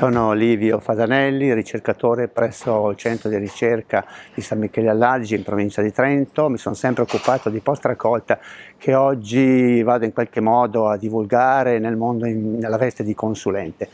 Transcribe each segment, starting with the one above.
Sono Livio Fasanelli, ricercatore presso il centro di ricerca di San Michele all'Adige in provincia di Trento. Mi sono sempre occupato di post raccolta che oggi vado in qualche modo a divulgare nel mondo in, nella veste di consulente.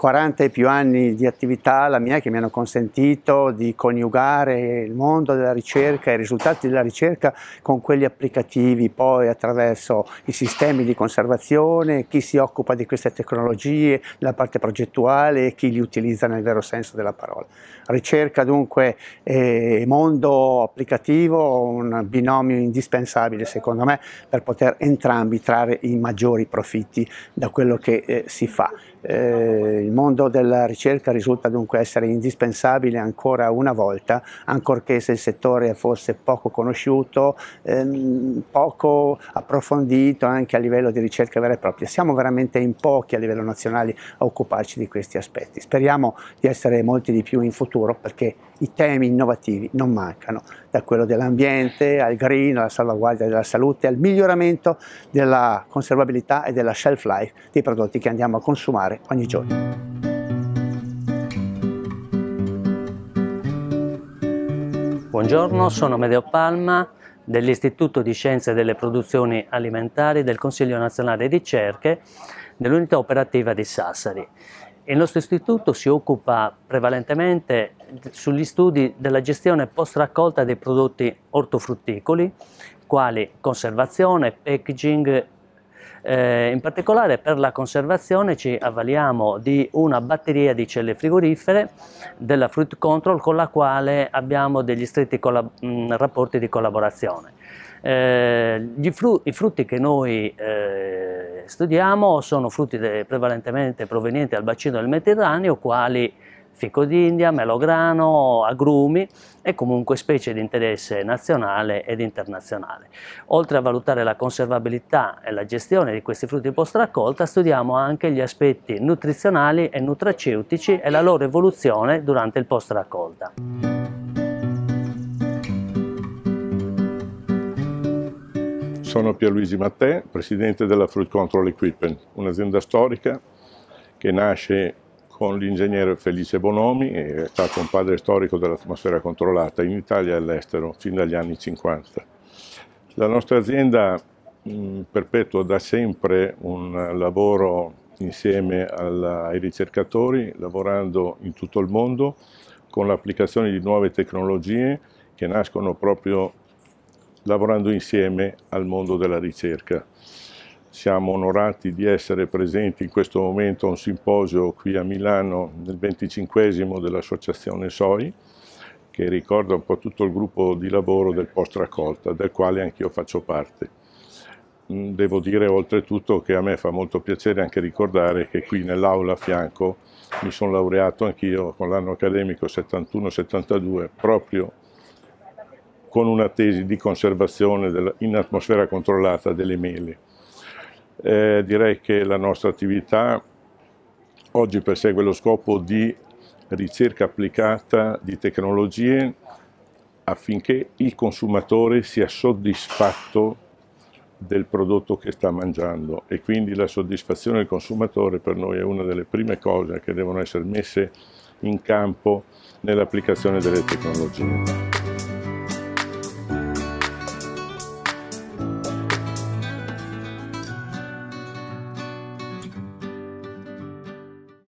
40 e più anni di attività, la mia, che mi hanno consentito di coniugare il mondo della ricerca e i risultati della ricerca con quelli applicativi poi attraverso i sistemi di conservazione, chi si occupa di queste tecnologie, la parte progettuale e chi li utilizza nel vero senso della parola. Ricerca dunque e mondo applicativo, un binomio indispensabile secondo me per poter entrambi trarre i maggiori profitti da quello che eh, si fa. Eh, il mondo della ricerca risulta dunque essere indispensabile ancora una volta, ancorché se il settore fosse poco conosciuto, ehm, poco approfondito anche a livello di ricerca vera e propria. Siamo veramente in pochi a livello nazionale a occuparci di questi aspetti. Speriamo di essere molti di più in futuro perché i temi innovativi non mancano, da quello dell'ambiente al green, alla salvaguardia della salute, al miglioramento della conservabilità e della shelf life dei prodotti che andiamo a consumare ogni giorno. Buongiorno, sono Medeo Palma dell'Istituto di Scienze delle Produzioni Alimentari del Consiglio Nazionale di Ricerche dell'Unità Operativa di Sassari. Il nostro istituto si occupa prevalentemente sugli studi della gestione post raccolta dei prodotti ortofrutticoli, quali conservazione, packaging. Eh, in particolare per la conservazione ci avvaliamo di una batteria di celle frigorifere della Fruit Control con la quale abbiamo degli stretti mh, rapporti di collaborazione. Eh, fru I frutti che noi eh, studiamo sono frutti prevalentemente provenienti dal bacino del Mediterraneo, quali fico d'India, melograno, agrumi e comunque specie di interesse nazionale ed internazionale. Oltre a valutare la conservabilità e la gestione di questi frutti post raccolta, studiamo anche gli aspetti nutrizionali e nutraceutici e la loro evoluzione durante il post raccolta. Sono Pierluigi Mattè, presidente della Fruit Control Equipment, un'azienda storica che nasce con l'ingegnere Felice Bonomi, è stato un padre storico dell'atmosfera controllata in Italia e all'estero fin dagli anni 50. La nostra azienda perpetua da sempre un lavoro insieme alla, ai ricercatori, lavorando in tutto il mondo con l'applicazione di nuove tecnologie che nascono proprio lavorando insieme al mondo della ricerca. Siamo onorati di essere presenti in questo momento a un simposio qui a Milano nel 25 dell'associazione SOI che ricorda un po' tutto il gruppo di lavoro del post raccolta del quale anch'io faccio parte. Mm, devo dire oltretutto che a me fa molto piacere anche ricordare che qui nell'aula a fianco mi sono laureato anch'io con l'anno accademico 71-72 proprio con una tesi di conservazione della, in atmosfera controllata delle mele. Eh, direi che la nostra attività oggi persegue lo scopo di ricerca applicata di tecnologie affinché il consumatore sia soddisfatto del prodotto che sta mangiando e quindi la soddisfazione del consumatore per noi è una delle prime cose che devono essere messe in campo nell'applicazione delle tecnologie.